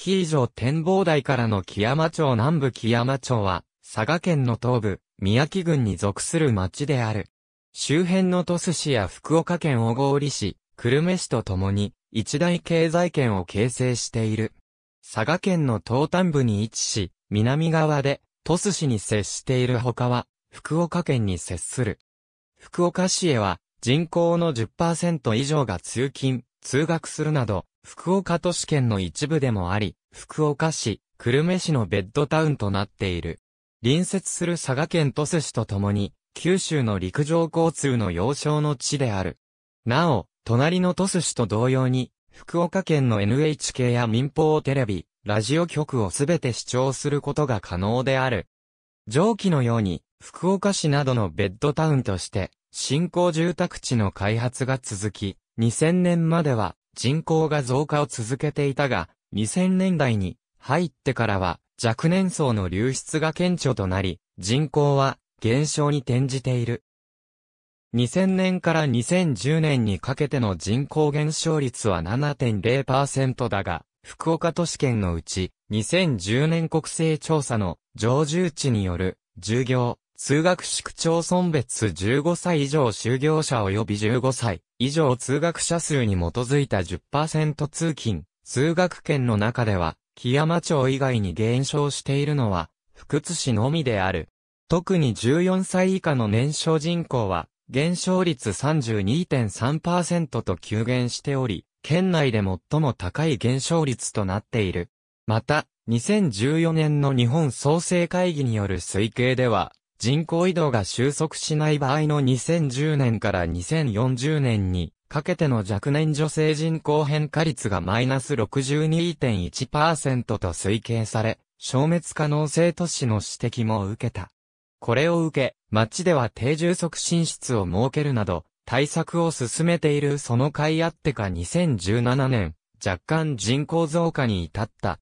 木伊城展望台からの木山町南部木山町は、佐賀県の東部、宮城郡に属する町である。周辺の鳥栖市や福岡県小郡市、久留米市とともに、一大経済圏を形成している。佐賀県の東端部に位置し、南側で、鳥栖市に接している他は、福岡県に接する。福岡市へは、人口の10%以上が通勤、通学するなど、福岡都市圏の一部でもあり、福岡市、久留米市のベッドタウンとなっている。隣接する佐賀県鳥栖市とともに、九州の陸上交通の要衝の地である。なお、隣の鳥栖市と同様に、福岡県の NHK や民放テレビ、ラジオ局をすべて視聴することが可能である。上記のように、福岡市などのベッドタウンとして、新興住宅地の開発が続き、2000年までは人口が増加を続けていたが、2000年代に入ってからは若年層の流出が顕著となり、人口は減少に転じている。2000年から2010年にかけての人口減少率は7.0%だが、福岡都市圏のうち、2010年国勢調査の常住地による、従業、通学市区町村別15歳以上就業者及び15歳以上通学者数に基づいた10%通勤、通学圏の中では、木山町以外に減少しているのは、福津市のみである。特に14歳以下の年少人口は、減少率32.3%と急減しており、県内で最も高い減少率となっている。また、2014年の日本創生会議による推計では、人口移動が収束しない場合の2010年から2040年にかけての若年女性人口変化率がマイナス62.1%と推計され、消滅可能性都市の指摘も受けた。これを受け、町では低重促進室を設けるなど、対策を進めているその甲斐あってか2017年、若干人口増加に至った。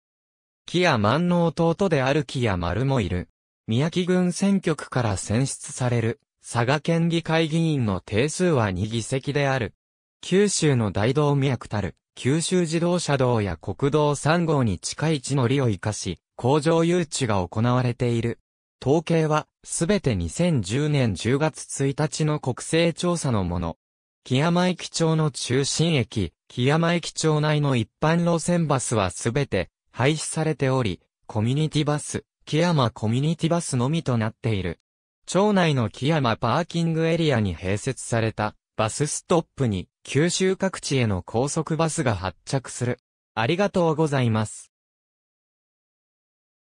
木や万能弟である木や丸もいる。宮城郡選挙区から選出される、佐賀県議会議員の定数は2議席である。九州の大動脈たる、九州自動車道や国道3号に近い地の利を生かし、工場誘致が行われている。統計は、すべて2010年10月1日の国勢調査のもの。木山駅町の中心駅、木山駅町内の一般路線バスはすべて廃止されており、コミュニティバス、木山コミュニティバスのみとなっている。町内の木山パーキングエリアに併設されたバスストップに九州各地への高速バスが発着する。ありがとうございます。